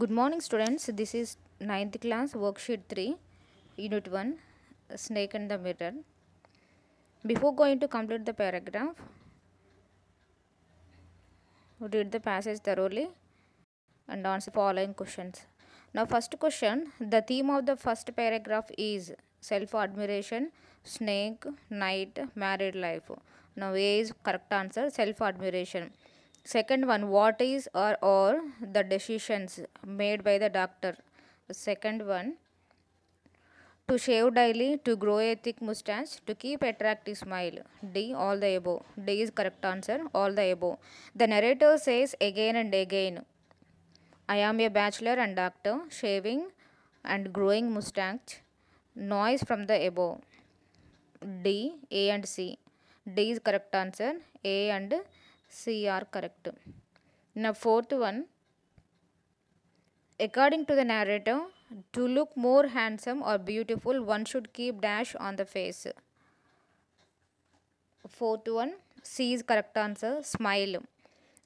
good morning students this is ninth class worksheet 3 unit 1 snake and the mirror before going to complete the paragraph read the passage thoroughly and answer following questions now first question the theme of the first paragraph is self admiration snake night married life now a is correct answer self admiration second one what is or or the decisions made by the doctor the second one to shave daily, to grow a thick mustache, to keep attractive smile. D. All the above. D is correct answer. All the above. The narrator says again and again, I am a bachelor and doctor, shaving and growing mustache. Noise from the above. D, A and C. D is correct answer. A and CR correct. Now fourth one. According to the narrator, to look more handsome or beautiful, one should keep dash on the face. Fourth one, C is correct answer, smile.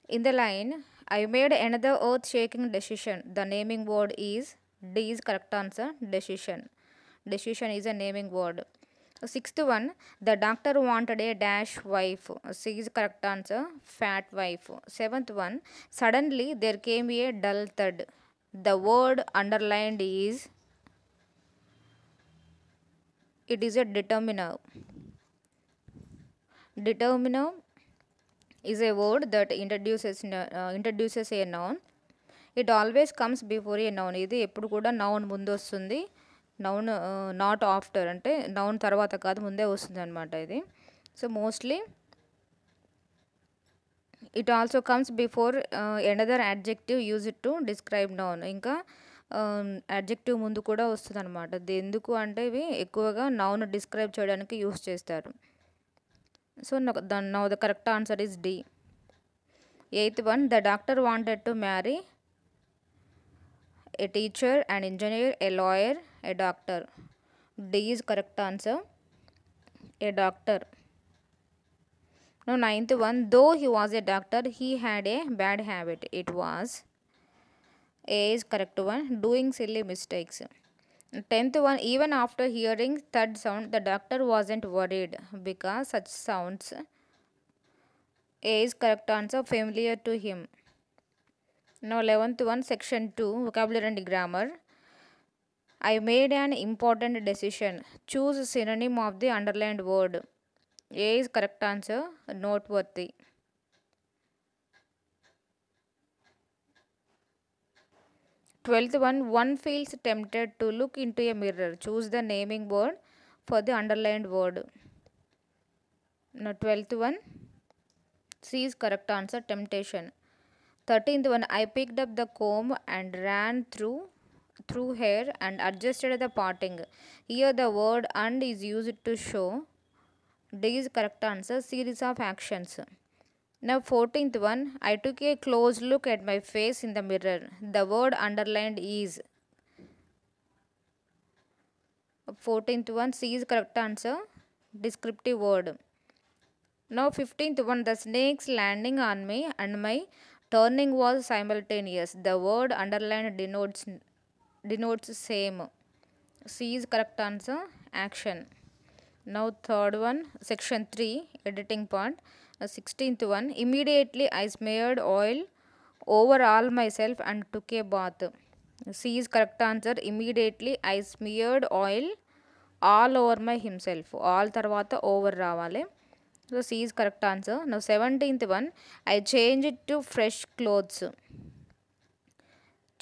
In the line, I made another earth-shaking decision. The naming word is, D is correct answer, decision. Decision is a naming word. Sixth one the doctor wanted a dash wife is correct answer fat wife seventh one suddenly there came a dull third the word underlined is it is a determiner determiner is a word that introduces introduces a noun it always comes before a noun ఇది ఎప్పుడు కూడా noun ముందు వస్తుంది noun not after అంటే noun తర్వాత కాదు ముందే వస్తుంది అనమాట ఇది so mostly it also comes before another adjective use it to describe noun ఇంకా యాడ్జెక్టివ్ ముందు కూడా వస్తుంది అనమాట ఎందుకు అంటే ఇవి ఎక్కువగా నౌన్ డిస్క్రైబ్ చేయడానికి యూస్ చేస్తారు so now the correct answer is D eighth one the doctor wanted to marry a teacher and engineer a lawyer A doctor. D is correct answer. A doctor. Now ninth one. Though he was a doctor, he had a bad habit. It was. A is correct one. Doing silly mistakes. Tenth one, even after hearing third sound, the doctor wasn't worried because such sounds. A is correct answer, familiar to him. Now, eleventh one, section 2, vocabulary and grammar. I made an important decision. Choose a synonym of the underlined word. A is correct answer. Noteworthy. Twelfth one, one feels tempted to look into a mirror. Choose the naming word for the underlined word. Now, twelfth one, C is correct answer, temptation. Thirteenth one, I picked up the comb and ran through through here and adjusted the parting. Here the word and is used to show these correct answer series of actions. Now 14th one, I took a close look at my face in the mirror. The word underlined is. 14th one, C is correct answer, descriptive word. Now 15th one, the snake's landing on me and my turning was simultaneous. The word underlined denotes denotes same c is correct answer action now third one section 3 editing part uh, 16th one immediately i smeared oil over all myself and took a bath c is correct answer immediately i smeared oil all over my himself all tarvata over ravale so c is correct answer now 17th one i changed it to fresh clothes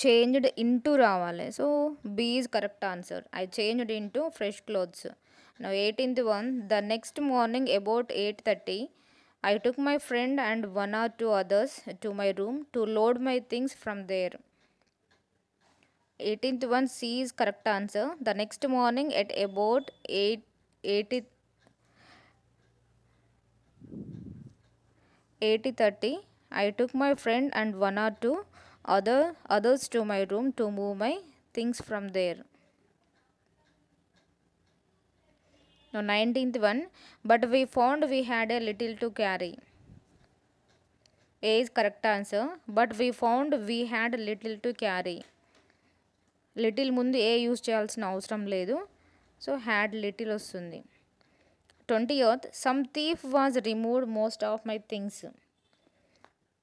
changed into Ravale. So B is correct answer. I changed into fresh clothes. Now 18th one. The next morning about 8.30, I took my friend and one or two others to my room to load my things from there. 18th one C is correct answer. The next morning at about 8, 80, I took my friend and one or two other others to my room to move my things from there. Now 19th one, but we found we had a little to carry. A is correct answer, but we found we had little to carry. Little ముందు a use చేయాల్సిన అవసరం లేదు so had little వస్తుంది twenty eighth some thief was removed most of my things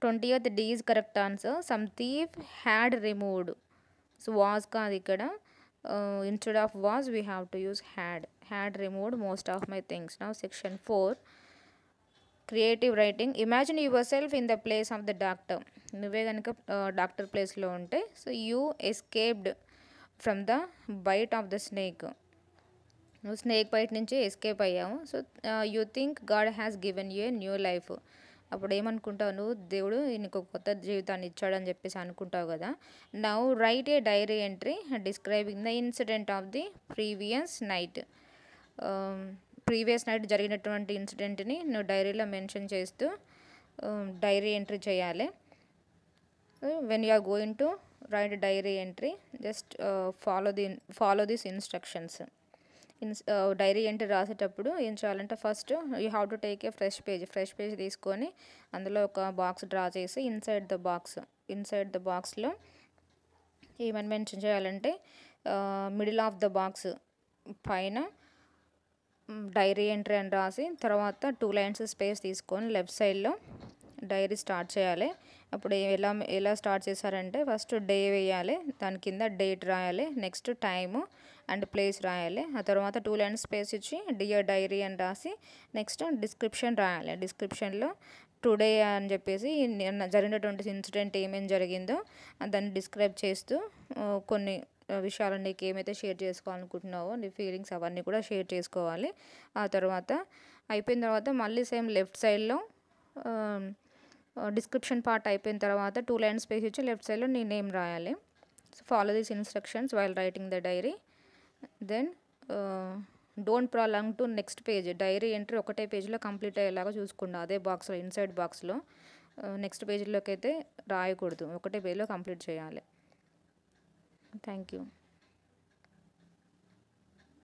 twentieth D is correct answer some thief had removed so was కాదు ఇక్కడ instead of was we have to use had had removed most of my things నా section four creative writing imagine yourself in the place of the doctor నువ్వే కనుక doctor ప్లేస్లో ఉంటే so you escaped from the bite of the snake నువ్వు snake bite నుంచి escape అయ్యావు so you think God has given you a new life అప్పుడు ఏమనుకుంటావు నువ్వు దేవుడు నీకు కొత్త జీవితాన్ని ఇచ్చాడని చెప్పేసి అనుకుంటావు కదా నవ్వు write a diary entry describing the incident of the previous night previous night జరిగినటువంటి ఇన్సిడెంట్ని నువ్వు డైరీలో మెన్షన్ చేస్తూ డైరీ ఎంట్రీ చేయాలి when you are going to write diary entry just follow the follow this instructions ఇన్స్ డైరీ ఎంట్రీ రాసేటప్పుడు ఏం చేయాలంటే first you have to take a fresh page fresh page తీసుకొని అందులో ఒక బాక్స్ డ్రా చేసి inside the box inside the బాక్స్లో ఏమని మెన్షన్ చేయాలంటే మిడిల్ ఆఫ్ ద బాక్స్ పైన డైరీ ఎంట్రీ అని రాసి తర్వాత టూ లైన్స్ స్పేస్ తీసుకొని లెఫ్ట్ సైడ్లో డైరీ స్టార్ట్ చేయాలి అప్పుడు ఎలా ఎలా స్టార్ట్ చేశారంటే ఫస్ట్ డే వేయాలి దాని కింద డేట్ రాయాలి నెక్స్ట్ టైము అండ్ ప్లేస్ రాయాలి ఆ తర్వాత టూ లైన్ స్పేస్ ఇచ్చి డియర్ డైరీ అని రాసి నెక్స్ట్ డిస్క్రిప్షన్ రాయాలి డిస్క్రిప్షన్లో టుడే అని చెప్పేసి జరిగినటువంటి ఇన్సిడెంట్ ఏమేమి జరిగిందో దాన్ని డిస్క్రైబ్ చేస్తూ కొన్ని విషయాలు నీకు ఏమైతే షేర్ చేసుకోవాలనుకుంటున్నావో నీ ఫీలింగ్స్ అవన్నీ కూడా షేర్ చేసుకోవాలి ఆ తర్వాత అయిపోయిన తర్వాత మళ్ళీ సేమ్ లెఫ్ట్ సైడ్లో డిస్క్రిప్షన్ పార్ట్ అయిపోయిన తర్వాత టూ లైన్స్ స్పేస్ ఇచ్చి లెఫ్ట్ సైడ్లో నీ నేమ్ రాయాలి follow these instructions while writing the diary then don't prolong to next page diary entry ఒకటే పేజీలో కంప్లీట్ అయ్యేలాగా చూసుకోండి అదే బాక్స్లో ఇన్సైడ్ బాక్స్లో నెక్స్ట్ పేజీలోకి అయితే రాయకూడదు ఒకటే పేజీలో కంప్లీట్ చేయాలి థ్యాంక్ యూ